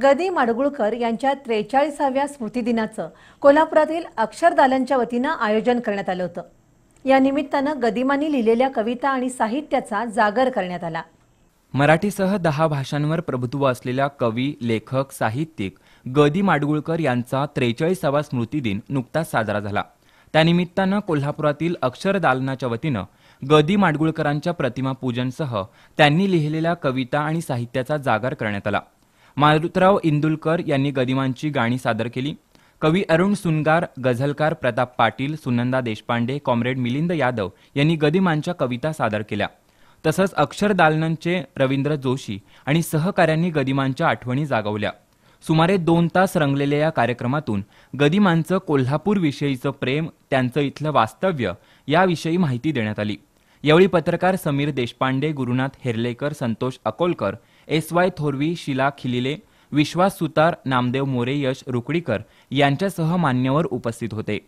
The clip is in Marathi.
गदी माडगुळकर यांच्या त्रेचाळीसाव्या स्मृतिदिनाचं कोल्हापुरातील अक्षरदालनच्या वतीनं आयोजन करण्यात आलं होतं या निमित्तानं गदिमांनी लिहिलेल्या कविता आणि साहित्याचा जागर करण्यात आला मराठीसह दहा भाषांवर प्रभुत्व असलेल्या कवी लेखक साहित्यिक गदी माडगुळकर यांचा त्रेचाळीसावा स्मृतिदिन नुकताच साजरा झाला त्यानिमित्तानं कोल्हापुरातील अक्षरदालनाच्या वतीनं गदी माडगुळकरांच्या प्रतिमा पूजनसह त्यांनी लिहिलेल्या कविता आणि साहित्याचा जागर करण्यात आला मारुतराव इंदुलकर यांनी गदिमांची गाणी सादर केली कवी अरुण सुनगार गझलकार प्रताप पाटील सुनंदा देशपांडे कॉम्रेड मिलिंद यादव यांनी गदिमांच्या कविता सादर केल्या तसंच अक्षर दालनंचे रवींद्र जोशी आणि सहकाऱ्यांनी गदिमांच्या आठवणी जागवल्या सुमारे दोन तास रंगलेल्या या कार्यक्रमातून गदिमांचं कोल्हापूरविषयीचं प्रेम त्यांचं इथलं वास्तव्य याविषयी माहिती देण्यात आली यावेळी पत्रकार समीर देशपांडे गुरुनाथ हेर्लेकर संतोष अकोलकर एस वाय थोरवी शिला खिलिले विश्वास सुतार नामदेव मोरे यश रुकडीकर यांच्यासह मान्यवर उपस्थित होते